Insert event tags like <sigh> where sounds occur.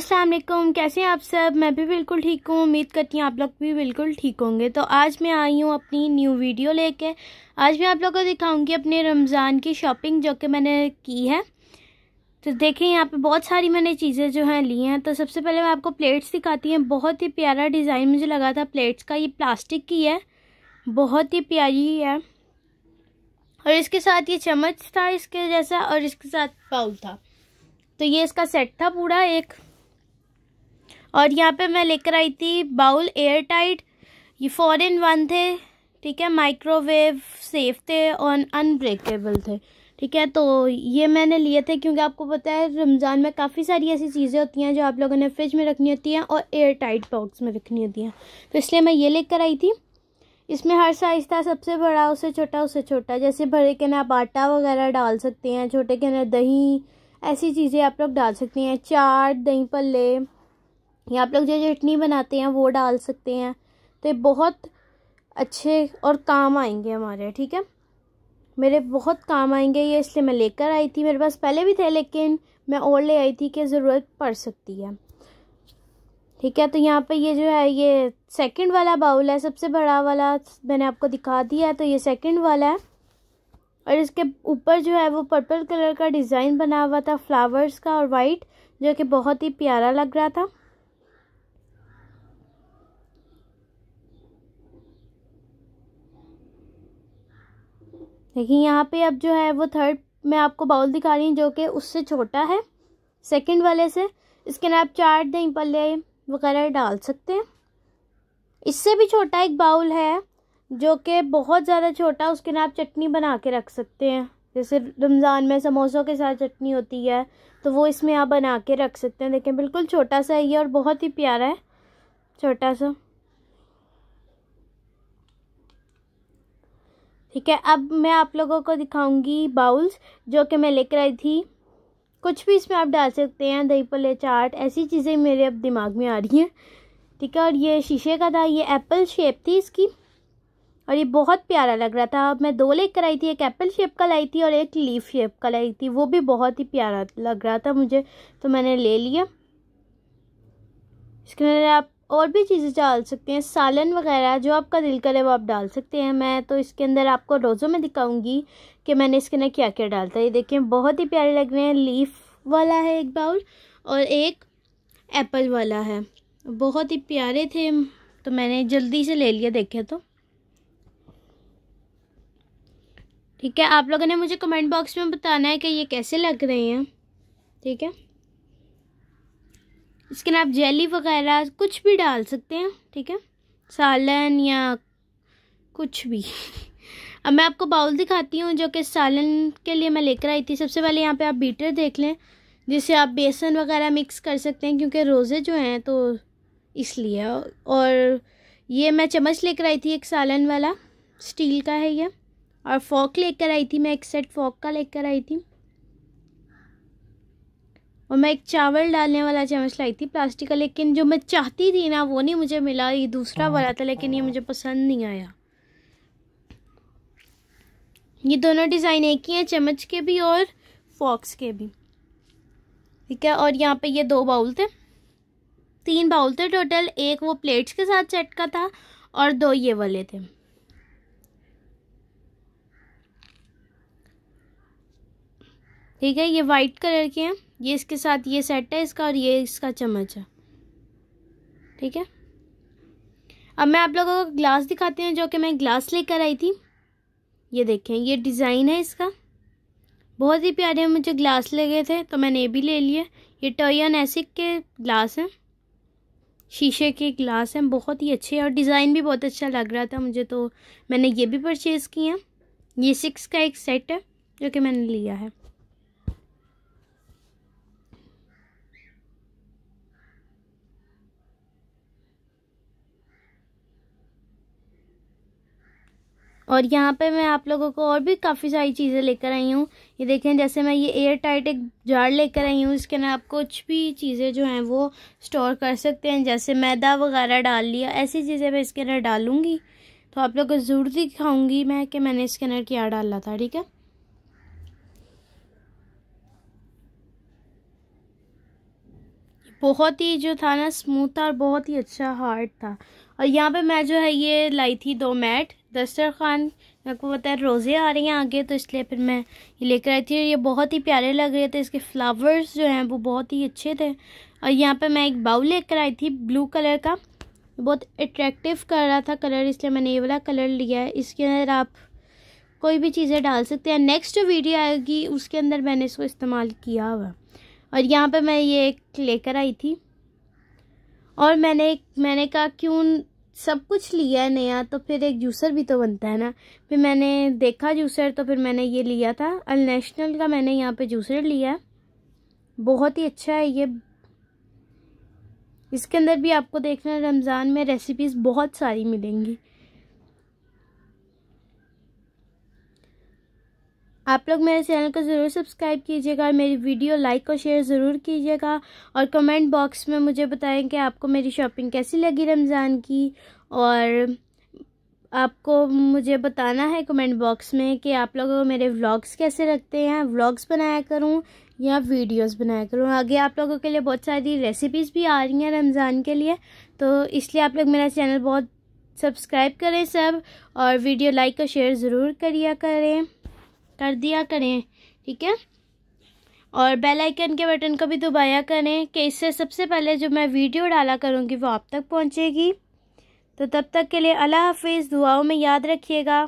असलम कैसे हैं आप सब मैं भी बिल्कुल ठीक हूँ उम्मीद करती हूँ आप लोग भी बिल्कुल ठीक होंगे तो आज मैं आई हूँ अपनी न्यू वीडियो लेके आज मैं आप लोग को दिखाऊंगी अपने रमज़ान की शॉपिंग जो कि मैंने की है तो देखें यहाँ पे बहुत सारी मैंने चीज़ें जो हैं ली हैं तो सबसे पहले मैं आपको प्लेट्स दिखाती हैं बहुत ही प्यारा डिज़ाइन मुझे लगा था प्लेट्स का ये प्लास्टिक की है बहुत ही प्यारी है और इसके साथ ये चम्मच था इसके जैसा और इसके साथ पाउल था तो ये इसका सेट था पूरा एक और यहाँ पे मैं लेकर आई थी बाउल एयर टाइट ये फॉर इन वन थे ठीक है माइक्रोवेव सेफ थे और अनब्रेकेबल थे ठीक है तो ये मैंने लिए थे क्योंकि आपको पता है रमज़ान में काफ़ी सारी ऐसी चीज़ें होती हैं जो आप लोगों ने फ्रिज में रखनी होती हैं और एयर टाइट बॉक्स में रखनी होती हैं तो इसलिए मैं ये लेकर आई थी इसमें हर साइज़ था सबसे बड़ा उससे छोटा उससे छोटा जैसे बड़े के ना आप आटा वगैरह डाल सकते हैं छोटे के ना दही ऐसी चीज़ें आप लोग डाल सकते हैं चाट दही पल्ले या आप लोग जो चटनी बनाते हैं वो डाल सकते हैं तो ये बहुत अच्छे और काम आएंगे हमारे ठीक है मेरे बहुत काम आएंगे ये इसलिए मैं लेकर आई थी मेरे पास पहले भी थे लेकिन मैं और ले आई थी कि ज़रूरत पड़ सकती है ठीक है तो यहाँ पे ये जो है ये सेकंड वाला बाउल है सबसे बड़ा वाला मैंने आपको दिखा दिया है तो ये सेकंड वाला है और इसके ऊपर जो है वो पर्पल कलर का डिज़ाइन बना हुआ था फ्लावर्स का और वाइट जो कि बहुत ही प्यारा लग रहा था देखिए यहाँ पे अब जो है वो थर्ड मैं आपको बाउल दिखा रही हूँ जो कि उससे छोटा है सेकंड वाले से इसके अंदर आप चार दही पल्ले वगैरह डाल सकते हैं इससे भी छोटा एक बाउल है जो कि बहुत ज़्यादा छोटा उसके अंदर आप चटनी बना के रख सकते हैं जैसे रमज़ान में समोसों के साथ चटनी होती है तो वो इसमें आप बना के रख सकते हैं देखें बिल्कुल छोटा सा ही है और बहुत ही प्यारा है छोटा सा ठीक है अब मैं आप लोगों को दिखाऊंगी बाउल्स जो कि मैं लेकर आई थी कुछ भी इसमें आप डाल सकते हैं दही पले चाट ऐसी चीज़ें मेरे अब दिमाग में आ रही हैं ठीक है और ये शीशे का था ये एप्पल शेप थी इसकी और ये बहुत प्यारा लग रहा था अब मैं दो लेकर आई थी एक एप्पल शेप का लाई थी और एक लीफ शेप का लाई थी वो भी बहुत ही प्यारा लग रहा था मुझे तो मैंने ले लिया इसके अंदर आप और भी चीज़ें डाल सकते हैं सालन वगैरह जो आपका दिल करे वो आप डाल सकते हैं मैं तो इसके अंदर आपको रोज़ों में दिखाऊंगी कि मैंने इसके अंदर क्या क्या डालता है ये देखें बहुत ही प्यारे लग रहे हैं लीफ वाला है एक बाउल और एक एप्पल वाला है बहुत ही प्यारे थे तो मैंने जल्दी से ले लिया देखे तो ठीक है आप लोगों ने मुझे कमेंट बॉक्स में बताना है कि ये कैसे लग रहे हैं ठीक है इसके आप जेली वगैरह कुछ भी डाल सकते हैं ठीक है सालन या कुछ भी <laughs> अब मैं आपको बाउल दिखाती हूँ जो कि सालन के लिए मैं लेकर आई थी सबसे पहले यहाँ पे आप बीटर देख लें जिससे आप बेसन वगैरह मिक्स कर सकते हैं क्योंकि रोज़े जो हैं तो इसलिए और ये मैं चम्मच लेकर आई थी एक सालन वाला स्टील का है ये और फॉक लेकर आई थी मैं एक सेट फॉक का लेकर आई थी और मैं एक चावल डालने वाला चम्मच लाई थी प्लास्टिक का लेकिन जो मैं चाहती थी ना वो नहीं मुझे मिला ये दूसरा हाँ। वाला था लेकिन ये मुझे पसंद नहीं आया ये दोनों डिज़ाइन एक ही हैं चम्मच के भी और फॉक्स के भी ठीक है और यहाँ पे ये दो बाउल थे तीन बाउल थे टोटल एक वो प्लेट्स के साथ सेट का था और दो ये वाले थे ठीक है ये वाइट कलर के हैं ये इसके साथ ये सेट है इसका और ये इसका चम्मच है ठीक है अब मैं आप लोगों को ग्लास दिखाती हूँ जो कि मैं ग्लास लेकर आई थी ये देखें ये डिज़ाइन है इसका बहुत ही प्यारे मुझे ग्लास लगे थे तो मैंने ये भी ले लिए ये टोयन एसिक के ग्लास हैं शीशे के ग्लास हैं बहुत ही अच्छे और डिज़ाइन भी बहुत अच्छा लग रहा था मुझे तो मैंने ये भी परचेज़ किए हैं ये सिक्स का एक सेट है जो कि मैंने लिया है और यहाँ पे मैं आप लोगों को और भी काफ़ी सारी चीज़ें लेकर आई हूँ ये देखें जैसे मैं ये एयर टाइट एक जार लेकर आई हूँ इसके अंदर आप कुछ भी चीज़ें जो हैं वो स्टोर कर सकते हैं जैसे मैदा वगैरह डाल लिया ऐसी चीज़ें मैं इसके अंदर डालूँगी तो आप लोगों को ज़रूर दिखाऊँगी मैं कि मैंने इसके अंदर क्या डाला था ठीक है बहुत ही जो था ना स्मूथ था और बहुत ही अच्छा हार्ड था और यहाँ पे मैं जो है ये लाई थी दो मैट दस्तर खान को पता है रोज़े आ रही हैं आगे तो इसलिए फिर मैं ये लेकर आई थी और ये बहुत ही प्यारे लग रहे थे इसके फ्लावर्स जो हैं वो बहुत ही अच्छे थे और यहाँ पे मैं एक बाउल लेकर आई थी ब्लू कलर का बहुत अट्रैक्टिव कर रहा था कलर इसलिए मैंने ये वाला कलर लिया है इसके अंदर आप कोई भी चीज़ें डाल सकते हैं नेक्स्ट जो वीडियो आएगी उसके अंदर मैंने इसको इस्तेमाल किया हुआ और यहाँ पे मैं ये एक लेकर आई थी और मैंने मैंने कहा क्यों सब कुछ लिया है नया तो फिर एक जूसर भी तो बनता है ना फिर मैंने देखा जूसर तो फिर मैंने ये लिया था अल नेशनल का मैंने यहाँ पे जूसर लिया बहुत ही अच्छा है ये इसके अंदर भी आपको देखना रमज़ान में रेसिपीज़ बहुत सारी मिलेंगी आप लोग मेरे चैनल को ज़रूर सब्सक्राइब कीजिएगा मेरी वीडियो लाइक और शेयर ज़रूर कीजिएगा और कमेंट बॉक्स में मुझे बताएं कि आपको मेरी शॉपिंग कैसी लगी रमज़ान की और आपको मुझे बताना है कमेंट बॉक्स में कि आप लोग मेरे व्लॉग्स कैसे रखते हैं व्लॉग्स बनाया करूं या वीडियोस बनाया करूं आगे आप लोगों के लिए बहुत सारी रेसिपीज़ भी आ रही हैं रमज़ान के लिए तो इसलिए आप लोग मेरा चैनल बहुत सब्सक्राइब करें सब और वीडियो लाइक और शेयर ज़रूर करिया करें कर दिया करें ठीक है और बेल आइकन के बटन को भी दबाया करें कि इससे सबसे पहले जो मैं वीडियो डाला करूँगी वो आप तक पहुँचेगी तो तब तक के लिए अल्लाह हाफिज़ दुआओं में याद रखिएगा